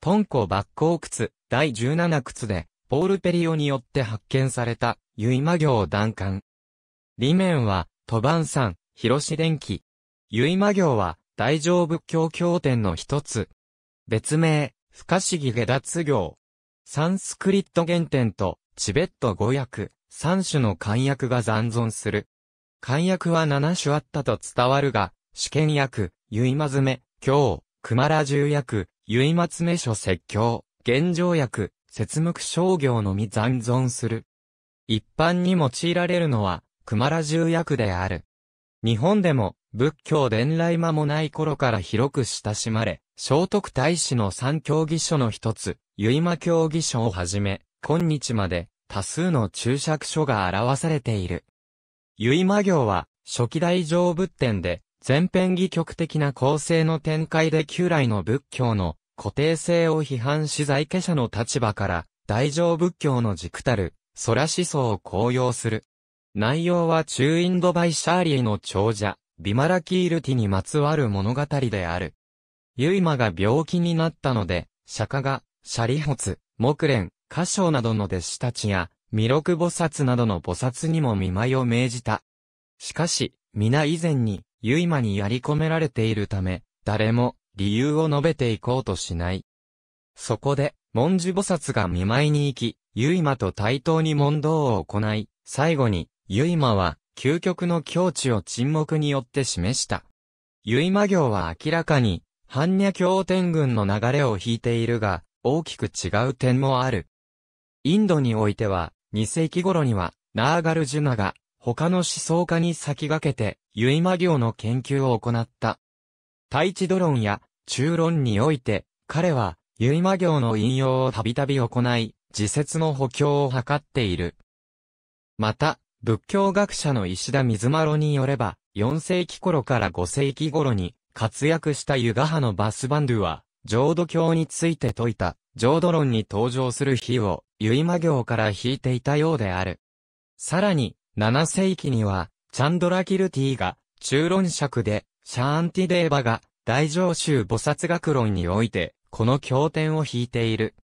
トンコ抜鉱窟、第17窟で、ポールペリオによって発見された、ユイマ行弾艦。裏面は、トバンん、広志電気。ユイマ行は、大乗仏教経典の一つ。別名、不可思議下脱行。サンスクリット原点と、チベット語訳、三種の漢訳が残存する。漢訳は七種あったと伝わるが、試験訳、ユイマ詰め、今日、クマラ重訳、ま松め書説教、現状薬、節目商業のみ残存する。一般に用いられるのは、熊良重役である。日本でも、仏教伝来間もない頃から広く親しまれ、聖徳太子の三教義書の一つ、結ま教義書をはじめ、今日まで多数の注釈書が表されている。結ま行は、初期大乗仏典で、全編戯曲的な構成の展開で旧来の仏教の固定性を批判し在家者の立場から大乗仏教の軸たる空思想を公用する。内容は中インドバイシャーリーの長者、ビマラキールティにまつわる物語である。ユイマが病気になったので、釈迦が、シャリホツ、木蓮、歌唱などの弟子たちや、弥勒菩薩などの菩薩にも見舞いを命じた。しかし、皆以前に、いまにやり込められているため、誰も理由を述べていこうとしない。そこで、文字菩薩が見舞いに行き、いまと対等に問答を行い、最後に、いまは、究極の境地を沈黙によって示した。いま行は明らかに、般若経天群の流れを引いているが、大きく違う点もある。インドにおいては、2世紀頃には、ナーガルジュナが、他の思想家に先駆けて、結馬行の研究を行った。太地ド論や中論において、彼は、結馬行の引用をたびたび行い、自説の補強を図っている。また、仏教学者の石田水丸によれば、4世紀頃から5世紀頃に活躍したユガ派のバスバンドゥは、浄土教について説いた浄土論に登場する比を結馬行から引いていたようである。さらに、7世紀には、チャンドラキルティが、中論尺で、シャーンティデーバが、大上州菩薩学論において、この経典を引いている。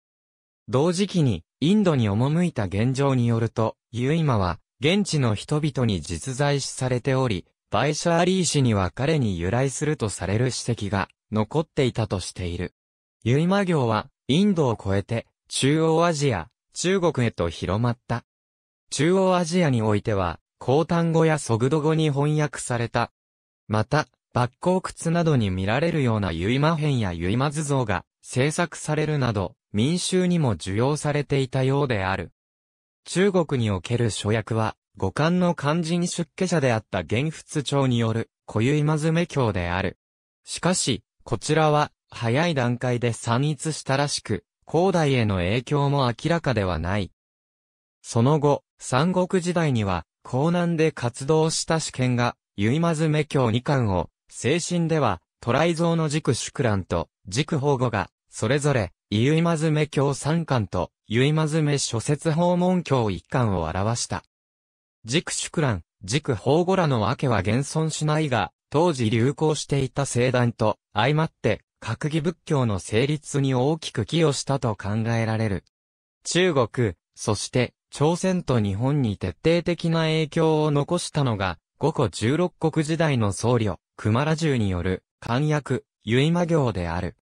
同時期に、インドに赴いた現状によると、ユイマは、現地の人々に実在しされており、バイシャーリー氏には彼に由来するとされる史跡が残っていたとしている。ユイマ行は、インドを越えて、中央アジア、中国へと広まった。中央アジアにおいては、高単語や即度語に翻訳された。また、抜光靴などに見られるようなユイマ編やユイマ図像が制作されるなど、民衆にも受容されていたようである。中国における書訳は、五感の肝心出家者であった玄仏長による、固有今詰教である。しかし、こちらは、早い段階で散逸したらしく、後代への影響も明らかではない。その後、三国時代には、江南で活動した主権が、結まずめ教二巻を、精神では、トライゾーの軸宿蘭と、軸保護が、それぞれ、結まずめ教三巻と、結まずめ諸説訪問教一巻を表した。軸宿蘭、軸保護らの訳は現存しないが、当時流行していた聖団と、相まって、閣議仏教の成立に大きく寄与したと考えられる。中国、そして、朝鮮と日本に徹底的な影響を残したのが、五個十六国時代の僧侶、熊良銃による、簡約、結馬行である。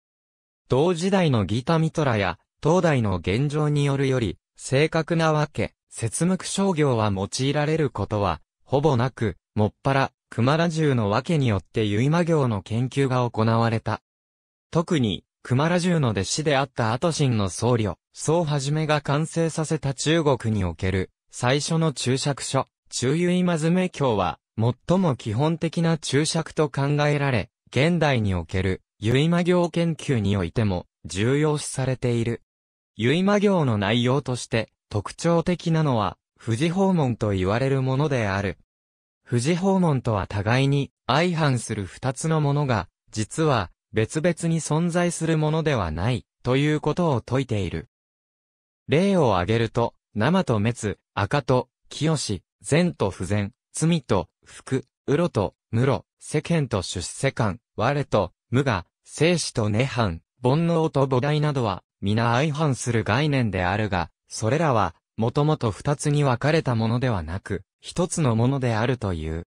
同時代のギタミトラや、東大の現状によるより、正確なわけ、節目商業は用いられることは、ほぼなく、もっぱら、熊良銃のわけによって結馬行の研究が行われた。特に、熊羅獣の弟子であったアトシンの僧侶、僧はじめが完成させた中国における最初の注釈書、中由今詰経は、最も基本的な注釈と考えられ、現代における、ゆいま行研究においても、重要視されている。ゆいま行の内容として、特徴的なのは、富士訪問と言われるものである。富士訪問とは互いに、相反する二つのものが、実は、別々に存在するものではない、ということを説いている。例を挙げると、生と滅、赤と、清し、善と不善、罪と、福、うろと、むろ、世間と出世間、我と、無我、生死と涅槃、煩悩と菩提などは、皆相反する概念であるが、それらは、もともと二つに分かれたものではなく、一つのものであるという。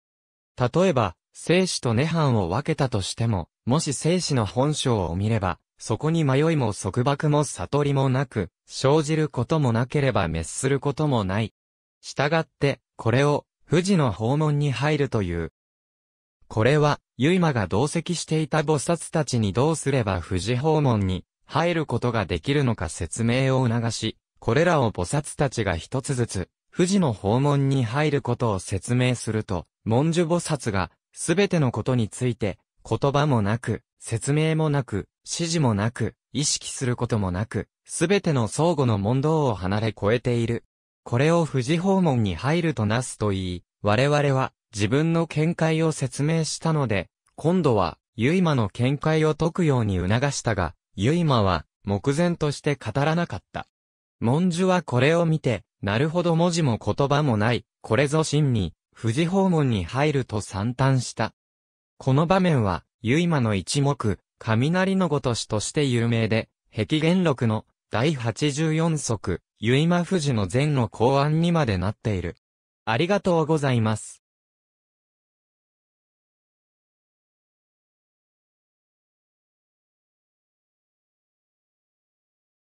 例えば、生死と涅槃を分けたとしても、もし生死の本性を見れば、そこに迷いも束縛も悟りもなく、生じることもなければ滅することもない。したがって、これを、富士の訪問に入るという。これは、ユイマが同席していた菩薩たちにどうすれば富士訪問に入ることができるのか説明を促し、これらを菩薩たちが一つずつ、富士の訪問に入ることを説明すると、文殊菩薩が、すべてのことについて、言葉もなく、説明もなく、指示もなく、意識することもなく、すべての相互の問答を離れ超えている。これを富士訪問に入るとなすと言い、我々は自分の見解を説明したので、今度は、ユイマの見解を解くように促したが、ユイマは、目前として語らなかった。文殊はこれを見て、なるほど文字も言葉もない、これぞ真に、富士訪問に入ると散々した。この場面は、ゆいまの一目、雷のごとしとして有名で、壁元録の第84足、ゆいま富士の前の公案にまでなっている。ありがとうございます。